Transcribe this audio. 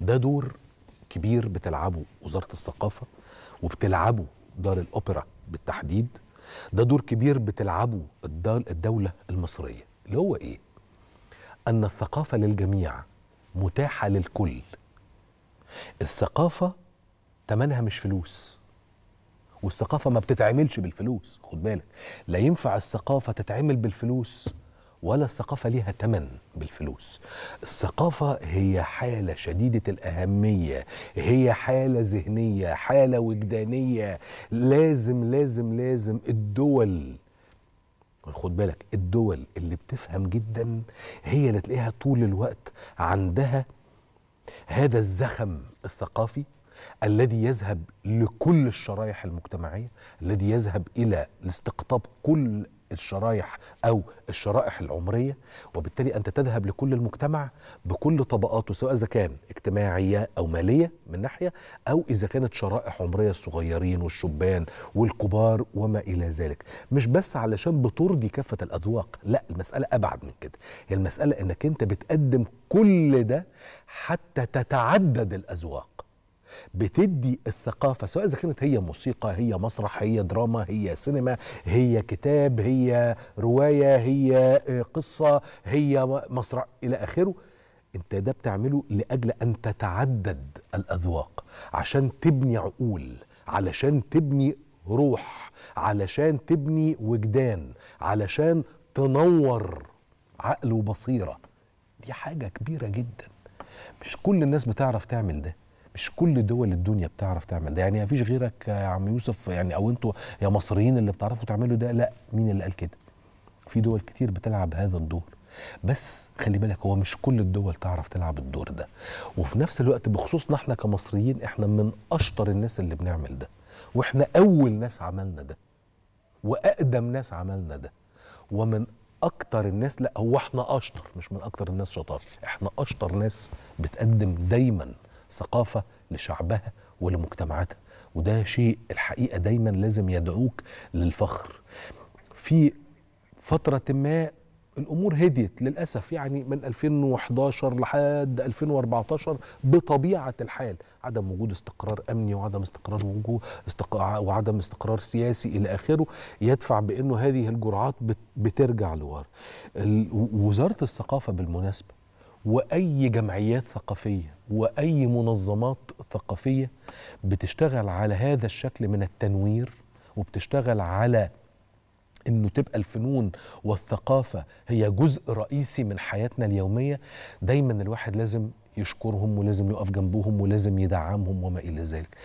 ده دور كبير بتلعبه وزاره الثقافه وبتلعبه دار الاوبرا بالتحديد ده دور كبير بتلعبه الدوله المصريه اللي هو ايه ان الثقافه للجميع متاحه للكل الثقافه تمنها مش فلوس والثقافه ما بتتعملش بالفلوس خد بالك لا ينفع الثقافه تتعمل بالفلوس ولا الثقافة ليها تمن بالفلوس الثقافة هي حالة شديدة الأهمية هي حالة ذهنية حالة وجدانية لازم لازم لازم الدول خد بالك الدول اللي بتفهم جدا هي اللي تلاقيها طول الوقت عندها هذا الزخم الثقافي الذي يذهب لكل الشرائح المجتمعيه الذي يذهب الى لاستقطاب كل الشرايح أو الشرائح العمرية وبالتالي أنت تذهب لكل المجتمع بكل طبقاته سواء إذا كان اجتماعية أو مالية من ناحية أو إذا كانت شرائح عمرية الصغيرين والشبان والكبار وما إلى ذلك مش بس علشان بترضي كافة الأذواق لا المسألة أبعد من كده هي المسألة أنك أنت بتقدم كل ده حتى تتعدد الأذواق بتدي الثقافه سواء اذا كانت هي موسيقى هي مسرح هي دراما هي سينما هي كتاب هي روايه هي آه، قصه هي مسرح الى اخره انت ده بتعمله لاجل ان تتعدد الاذواق عشان تبني عقول علشان تبني روح علشان تبني وجدان علشان تنور عقل وبصيره دي حاجه كبيره جدا مش كل الناس بتعرف تعمل ده مش كل دول الدنيا بتعرف تعمل ده يعني مفيش غيرك يا عم يوسف يعني او انتوا يا مصريين اللي بتعرفوا تعملوا ده لا مين اللي قال كده في دول كتير بتلعب هذا الدور بس خلي بالك هو مش كل الدول تعرف تلعب الدور ده وفي نفس الوقت بخصوصنا احنا كمصريين احنا من اشطر الناس اللي بنعمل ده واحنا اول ناس عملنا ده واقدم ناس عملنا ده ومن اكتر الناس لا هو احنا اشطر مش من اكتر الناس شطار احنا اشطر ناس بتقدم دايما ثقافه لشعبها ولمجتمعاتها وده شيء الحقيقه دايما لازم يدعوك للفخر في فتره ما الامور هديت للاسف يعني من 2011 لحد 2014 بطبيعه الحال عدم وجود استقرار امني وعدم استقرار وجوه استق... وعدم استقرار سياسي الى اخره يدفع بانه هذه الجرعات بترجع لورا وزاره الثقافه بالمناسبه واي جمعيات ثقافيه واي منظمات ثقافيه بتشتغل على هذا الشكل من التنوير وبتشتغل على انه تبقى الفنون والثقافه هي جزء رئيسي من حياتنا اليوميه دايما الواحد لازم يشكرهم ولازم يقف جنبهم ولازم يدعمهم وما الى ذلك